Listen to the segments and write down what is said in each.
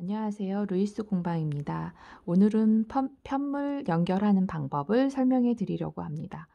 안녕하세요. 루이스 공방입니다. 오늘은 편, 편물 연결하는 방법을 설명해 드리려고 합니다.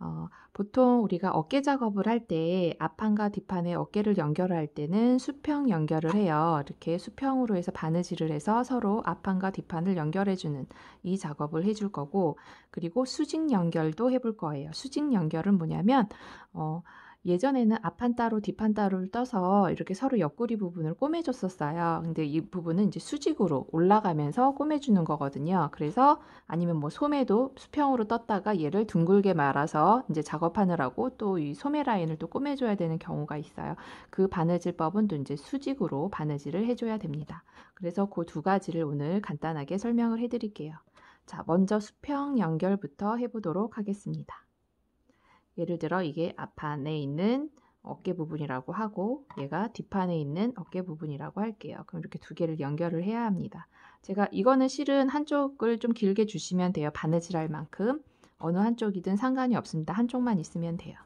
어, 보통 우리가 어깨 작업을 할 때 앞판과 뒷판에 어깨를 연결할 때는 수평 연결을 해요. 이렇게 수평으로 해서 바느질을 해서 서로 앞판과 뒷판을 연결해주는 이 작업을 해 줄 거고 그리고 수직 연결도 해 볼 거예요. 수직 연결은 뭐냐면 어, 예전에는 앞판 따로 뒷판 따로를 떠서 이렇게 서로 옆구리 부분을 꿰매줬었어요 근데 이 부분은 이제 수직으로 올라가면서 꿰매주는 거거든요. 그래서 아니면 뭐 소매도 수평으로 떴다가 얘를 둥글게 말아서 이제 작업하느라고 또 이 소매 라인을 또 꼬매줘야 되는 경우가 있어요. 그 바느질법은 또 이제 수직으로 바느질을 해줘야 됩니다. 그래서 그 두 가지를 오늘 간단하게 설명을 해드릴게요. 자, 먼저 수평 연결부터 해보도록 하겠습니다. 예를 들어 이게 앞판에 있는 어깨 부분이라고 하고 얘가 뒷판에 있는 어깨 부분이라고 할게요. 그럼 이렇게 두 개를 연결을 해야 합니다. 제가 이거는 실은 한쪽을 좀 길게 주시면 돼요. 바느질 할 만큼 어느 한쪽이든 상관이 없습니다. 한쪽만 있으면 돼요.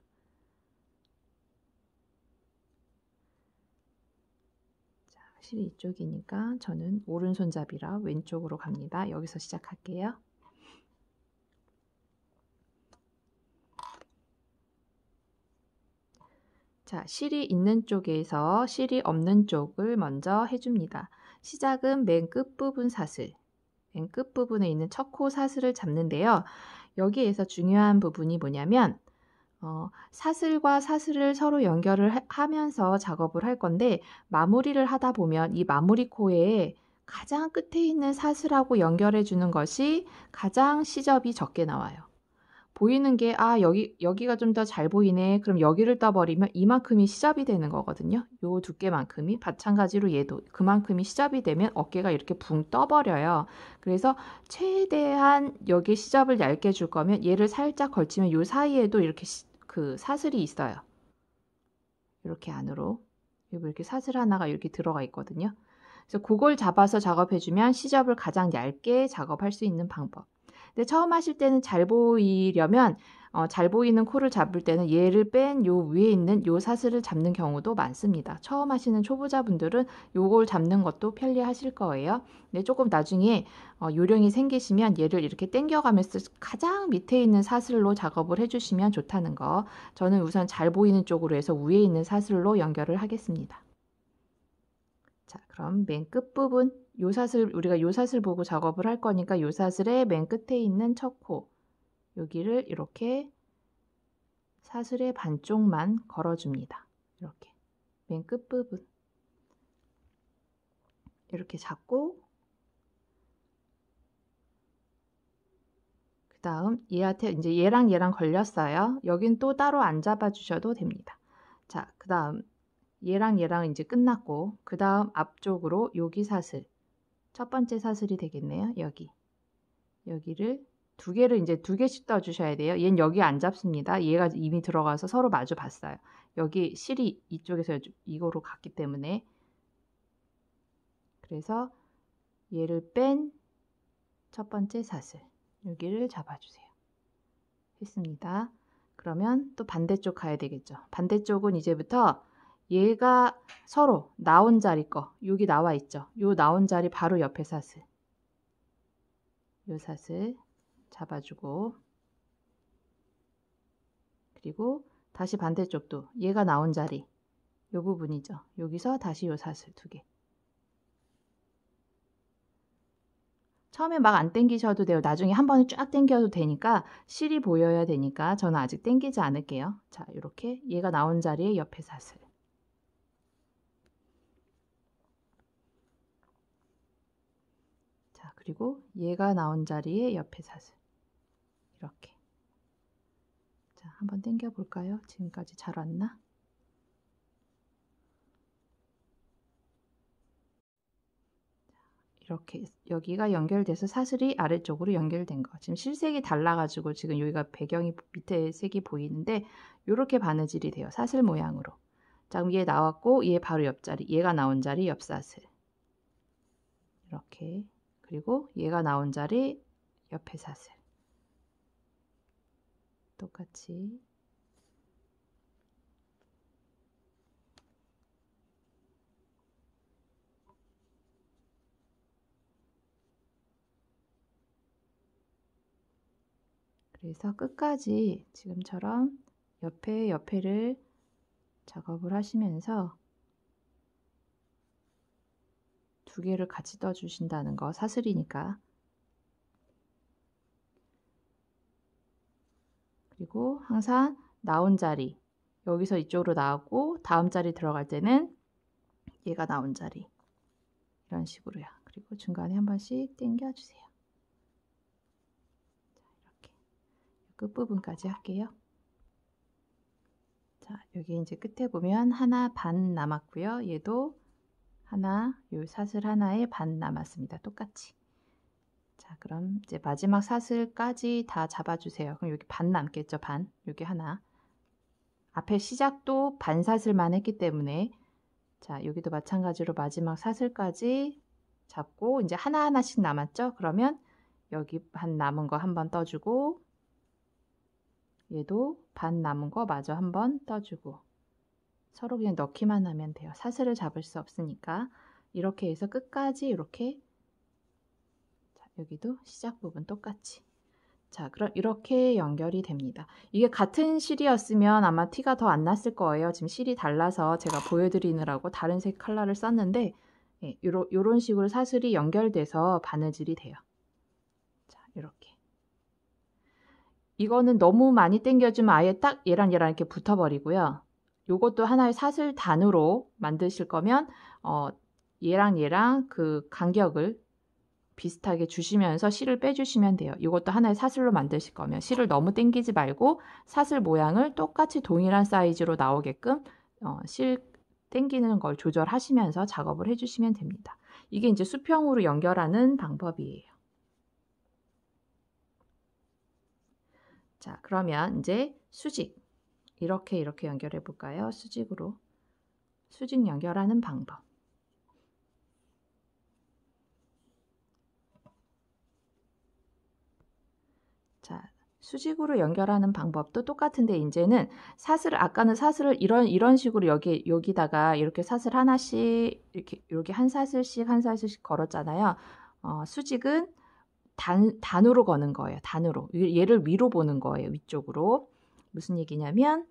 자, 실이 이쪽이니까 저는 오른손잡이라 왼쪽으로 갑니다. 여기서 시작할게요. 자, 실이 있는 쪽에서 실이 없는 쪽을 먼저 해줍니다. 시작은 맨 끝부분 사슬, 맨 끝부분에 있는 첫 코 사슬을 잡는데요. 여기에서 중요한 부분이 뭐냐면 어, 사슬과 사슬을 서로 연결을 하, 면서 작업을 할 건데 마무리를 하다 보면 이 마무리 코에 가장 끝에 있는 사슬하고 연결해 주는 것이 가장 시접이 적게 나와요. 보이는 게, 아, 여기, 여기가 좀 더 잘 보이네. 그럼 여기를 떠버리면 이만큼이 시접이 되는 거거든요. 요 두께만큼이. 마찬가지로 얘도 그만큼이 시접이 되면 어깨가 이렇게 붕 떠버려요. 그래서 최대한 여기 시접을 얇게 줄 거면 얘를 살짝 걸치면 요 사이에도 이렇게 시, 그 사슬이 있어요. 이렇게 안으로. 그 이렇게 사슬 하나가 이렇게 들어가 있거든요. 그래서 그걸 잡아서 작업해주면 시접을 가장 얇게 작업할 수 있는 방법. 근데 처음 하실 때는 잘 보이려면 어, 잘 보이는 코를 잡을 때는 얘를 뺀 요 위에 있는 요 사슬을 잡는 경우도 많습니다. 처음 하시는 초보자분들은 요걸 잡는 것도 편리하실 거예요. 근데 조금 나중에 어, 요령이 생기시면 얘를 이렇게 당겨가면서 가장 밑에 있는 사슬로 작업을 해주시면 좋다는 거. 저는 우선 잘 보이는 쪽으로 해서 위에 있는 사슬로 연결을 하겠습니다. 자, 그럼 맨 끝부분 요 사슬 우리가 요 사슬 보고 작업을 할 거니까 요 사슬의 맨 끝에 있는 첫 코 여기를 이렇게 사슬의 반쪽만 걸어줍니다. 이렇게 맨 끝부분 이렇게 잡고 그 다음 얘한테 이제 얘랑 얘랑 걸렸어요. 여긴 또 따로 안 잡아주셔도 됩니다. 자, 그 다음 얘랑 얘랑 이제 끝났고 그 다음 앞쪽으로 여기 사슬 첫 번째 사슬이 되겠네요. 여기. 여기를 두 개를 이제 두 개씩 떠주셔야 돼요. 얘는 여기 안 잡습니다. 얘가 이미 들어가서 서로 마주 봤어요. 여기 실이 이쪽에서 이거로 갔기 때문에 그래서 얘를 뺀 첫 번째 사슬 여기를 잡아주세요. 했습니다. 그러면 또 반대쪽 가야 되겠죠. 반대쪽은 이제부터 얘가 서로 나온 자리 거 여기 나와 있죠. 요 나온 자리 바로 옆에 사슬. 요 사슬 잡아주고 그리고 다시 반대쪽도 얘가 나온 자리 요 부분이죠. 여기서 다시 요 사슬 두 개. 처음에 막 안 땡기셔도 돼요. 나중에 한 번에 쫙 땡겨도 되니까 실이 보여야 되니까 저는 아직 땡기지 않을게요. 자, 이렇게 얘가 나온 자리에 옆에 사슬. 그리고 얘가 나온 자리에 옆에 사슬 이렇게 자 한번 당겨 볼까요? 지금까지 잘 왔나? 이렇게 여기가 연결돼서 사슬이 아래쪽으로 연결된 거 지금 실색이 달라가지고 지금 여기가 배경이 밑에 색이 보이는데 이렇게 바느질이 돼요 사슬 모양으로 자 그럼 얘 나왔고 얘 바로 옆자리 얘가 나온 자리 옆사슬 이렇게 그리고 얘가 나온 자리 옆에 사슬 똑같이 그래서 끝까지 지금처럼 옆에 옆에를 작업을 하시면서 두 개를 같이 떠주신다는 거 사슬이니까. 그리고 항상 나온 자리 여기서 이쪽으로 나오고 다음 자리 들어갈 때는 얘가 나온 자리 이런 식으로요. 그리고 중간에 한 번씩 당겨주세요. 이렇게 끝부분까지 할게요. 자, 여기 이제 끝에 보면 하나 반 남았고요. 얘도 하나, 요 사슬 하나에 반 남았습니다. 똑같이. 자, 그럼 이제 마지막 사슬까지 다 잡아주세요. 그럼 여기 반 남겠죠, 반. 여기 하나. 앞에 시작도 반 사슬만 했기 때문에 자, 여기도 마찬가지로 마지막 사슬까지 잡고 이제 하나하나씩 남았죠? 그러면 여기 반 남은 거 한 번 떠주고 얘도 반 남은 거 마저 한번 떠주고 서로 그냥 넣기만 하면 돼요. 사슬을 잡을 수 없으니까 이렇게 해서 끝까지 이렇게 자, 여기도 시작 부분 똑같이 자, 그럼 이렇게 연결이 됩니다. 이게 같은 실이었으면 아마 티가 더 안 났을 거예요. 지금 실이 달라서 제가 보여드리느라고 다른 색 컬러를 썼는데 예, 요러, 요런 식으로 사슬이 연결돼서 바느질이 돼요. 자, 이렇게. 이거는 너무 많이 당겨주면 아예 딱 얘랑 얘랑 이렇게 붙어버리고요. 요것도 하나의 사슬 단으로 만드실 거면 어, 얘랑 얘랑 그 간격을 비슷하게 주시면서 실을 빼주시면 돼요. 이것도 하나의 사슬로 만드실 거면 실을 너무 당기지 말고 사슬 모양을 똑같이 동일한 사이즈로 나오게끔 어, 실 당기는 걸 조절하시면서 작업을 해주시면 됩니다. 이게 이제 수평으로 연결하는 방법이에요. 자, 그러면 이제 수직. 이렇게 이렇게 연결해 볼까요? 수직으로. 수직 연결하는 방법. 자, 수직으로 연결하는 방법도 똑같은데 이제는 사슬 아까는 사슬을 이런 이런 식으로 여기 여기다가 이렇게 사슬 하나씩 이렇게 이렇게 한 사슬씩 한 사슬씩 걸었잖아요. 어, 수직은 단 단으로 거는 거예요. 단으로 얘를 위로 보는 거예요. 위쪽으로. 무슨 얘기냐면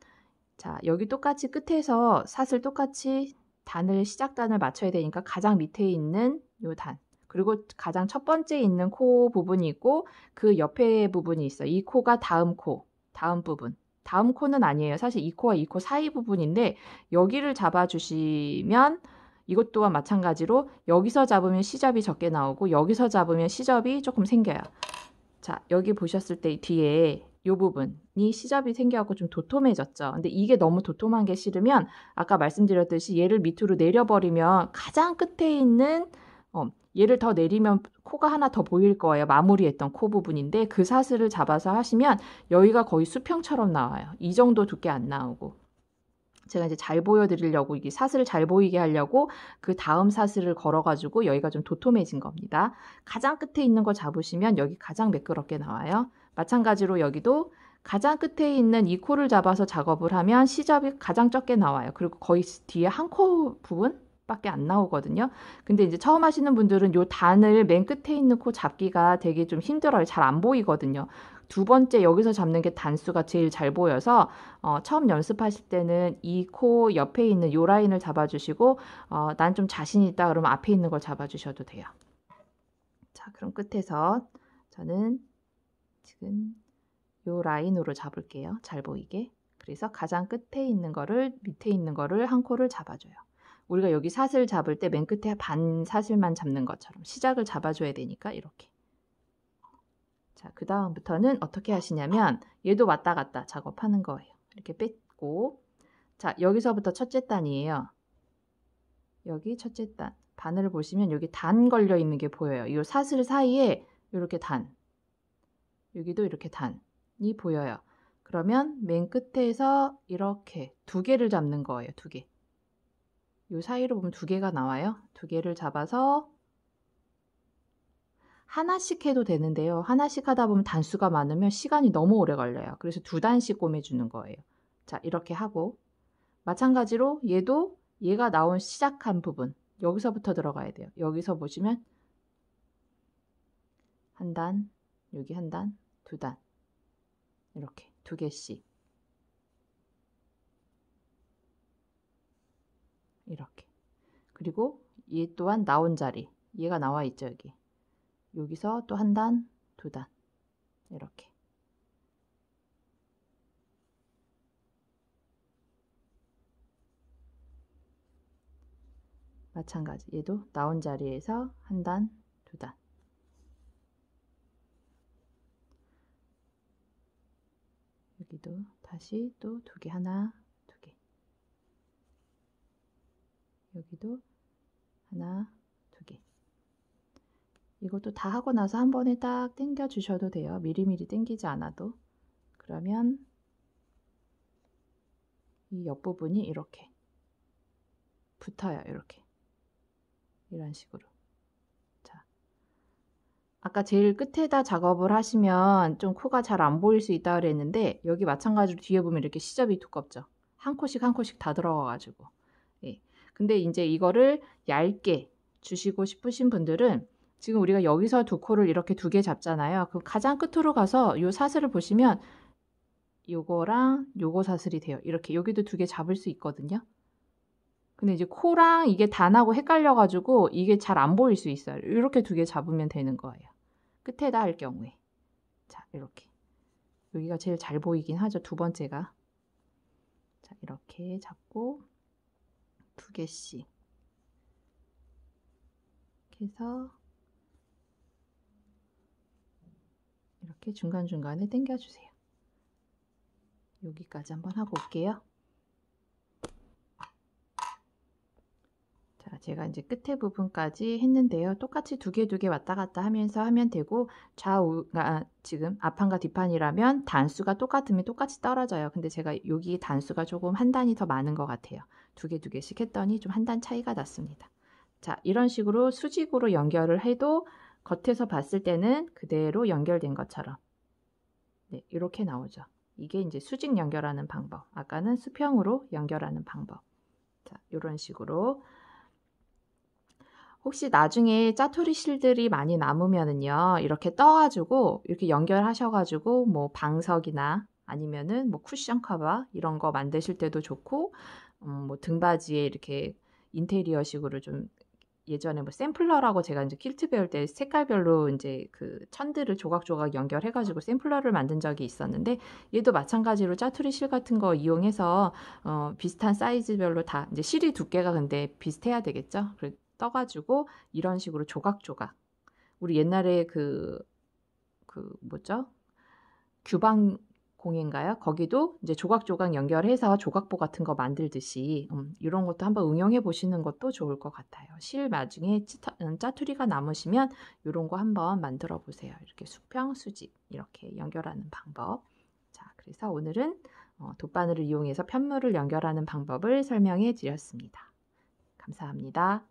자 여기 똑같이 끝에서 사슬 똑같이 단을 시작단을 맞춰야 되니까 가장 밑에 있는 요단 그리고 가장 첫 번째 있는 코 부분이 있고 그 옆에 부분이 있어 이 코가 다음 코 다음 부분 다음 코는 아니에요 사실 이 코와 이 코 사이 부분인데 여기를 잡아주시면 이것 또한 마찬가지로 여기서 잡으면 시접이 적게 나오고 여기서 잡으면 시접이 조금 생겨요 자 여기 보셨을 때 뒤에 요 부분이 시접이 생겨갖고 좀 도톰해졌죠. 근데 이게 너무 도톰한 게 싫으면 아까 말씀드렸듯이 얘를 밑으로 내려버리면 가장 끝에 있는 어, 얘를 더 내리면 코가 하나 더 보일 거예요. 마무리했던 코 부분인데 그 사슬을 잡아서 하시면 여기가 거의 수평처럼 나와요. 이 정도 두께 안 나오고. 제가 이제 잘 보여드리려고 이게 사슬을 잘 보이게 하려고 그 다음 사슬을 걸어가지고 여기가 좀 도톰해진 겁니다. 가장 끝에 있는 거 잡으시면 여기 가장 매끄럽게 나와요. 마찬가지로 여기도 가장 끝에 있는 이 코를 잡아서 작업을 하면 시접이 가장 적게 나와요. 그리고 거의 뒤에 한 코 부분 밖에 안 나오거든요. 근데 이제 처음 하시는 분들은 요 단을 맨 끝에 있는 코 잡기가 되게 좀 힘들어요. 잘 안 보이거든요. 두 번째 여기서 잡는 게 단수가 제일 잘 보여서 어, 처음 연습하실 때는 이 코 옆에 있는 요 라인을 잡아주시고 어, 난 좀 자신 있다 그러면 앞에 있는 걸 잡아주셔도 돼요. 자 그럼 끝에서 저는 지금 요 라인으로 잡을게요. 잘 보이게. 그래서 가장 끝에 있는 거를 밑에 있는 거를 한 코를 잡아줘요. 우리가 여기 사슬 잡을 때 맨 끝에 반 사슬만 잡는 것처럼 시작을 잡아줘야 되니까 이렇게. 자, 그 다음부터는 어떻게 하시냐면 얘도 왔다 갔다 작업하는 거예요. 이렇게 뺏고 자, 여기서부터 첫째 단이에요. 여기 첫째 단. 바늘을 보시면 여기 단 걸려 있는 게 보여요. 이 사슬 사이에 이렇게 단. 여기도 이렇게 단이 보여요. 그러면 맨 끝에서 이렇게 두 개를 잡는 거예요. 두 개. 이 사이로 보면 두 개가 나와요. 두 개를 잡아서 하나씩 해도 되는데요. 하나씩 하다 보면 단수가 많으면 시간이 너무 오래 걸려요. 그래서 두 단씩 꼬매주는 거예요. 자, 이렇게 하고 마찬가지로 얘도 얘가 나온 시작한 부분 여기서부터 들어가야 돼요. 여기서 보시면 한 단, 여기 한 단, 두 단. 이렇게 두 개씩. 이렇게. 그리고 얘 또한 나온 자리. 얘가 나와 있죠, 여기. 여기서 또 한 단, 두 단. 이렇게. 마찬가지. 얘도 나온 자리에서 한 단, 두 단. 여기도 다시 또 두 개, 하나, 두 개. 여기도 하나, 두 개. 이것도 다 하고 나서 한 번에 딱 당겨 주셔도 돼요. 미리미리 당기지 않아도. 그러면 이 옆부분이 이렇게 붙어요. 이렇게. 이런 식으로. 아까 제일 끝에다 작업을 하시면 좀 코가 잘 안 보일 수 있다 그랬는데 여기 마찬가지로 뒤에 보면 이렇게 시접이 두껍죠. 한 코씩 한 코씩 다 들어가가지고. 예. 근데 이제 이거를 얇게 주시고 싶으신 분들은 지금 우리가 여기서 두 코를 이렇게 두 개 잡잖아요. 그 가장 끝으로 가서 이 사슬을 보시면 요거랑 요거 사슬이 돼요. 이렇게 여기도 두 개 잡을 수 있거든요. 근데 이제 코랑 이게 단하고 헷갈려가지고 이게 잘 안 보일 수 있어요. 이렇게 두 개 잡으면 되는 거예요. 끝에다 할 경우에 자 이렇게 여기가 제일 잘 보이긴 하죠 두 번째가 자 이렇게 잡고 두 개씩 이렇게 해서 이렇게 중간중간에 당겨주세요 여기까지 한번 하고 올게요 제가 이제 끝에 부분까지 했는데요. 똑같이 두 개 두 개 왔다 갔다 하면서 하면 되고 좌우가 아, 지금 앞판과 뒷판이라면 단수가 똑같으면 똑같이 떨어져요. 근데 제가 여기 단수가 조금 한 단이 더 많은 것 같아요. 두 개 두 개씩 했더니 좀 한 단 차이가 났습니다. 자, 이런 식으로 수직으로 연결을 해도 겉에서 봤을 때는 그대로 연결된 것처럼 네, 이렇게 나오죠. 이게 이제 수직 연결하는 방법. 아까는 수평으로 연결하는 방법. 자, 이런 식으로 혹시 나중에 짜투리 실들이 많이 남으면은요, 이렇게 떠가지고, 이렇게 연결하셔가지고, 뭐 방석이나 아니면은 뭐 쿠션 커버 이런 거 만드실 때도 좋고, 음, 뭐 등받이에 이렇게 인테리어 식으로 좀 예전에 뭐 샘플러라고 제가 이제 킬트 배울 때 색깔별로 이제 그 천들을 조각조각 연결해가지고 샘플러를 만든 적이 있었는데 얘도 마찬가지로 짜투리 실 같은 거 이용해서 어, 비슷한 사이즈별로 다 이제 실이 두께가 근데 비슷해야 되겠죠. 떠가지고 이런 식으로 조각조각. 우리 옛날에 그, 그, 뭐죠? 규방 공인가요? 거기도 이제 조각조각 연결해서 조각보 같은 거 만들듯이 음, 이런 것도 한번 응용해 보시는 것도 좋을 것 같아요. 실 나중에 치타, 음, 짜투리가 남으시면 이런 거 한번 만들어 보세요. 이렇게 수평, 수직 이렇게 연결하는 방법. 자, 그래서 오늘은 어, 돗바늘을 이용해서 편물을 연결하는 방법을 설명해 드렸습니다. 감사합니다.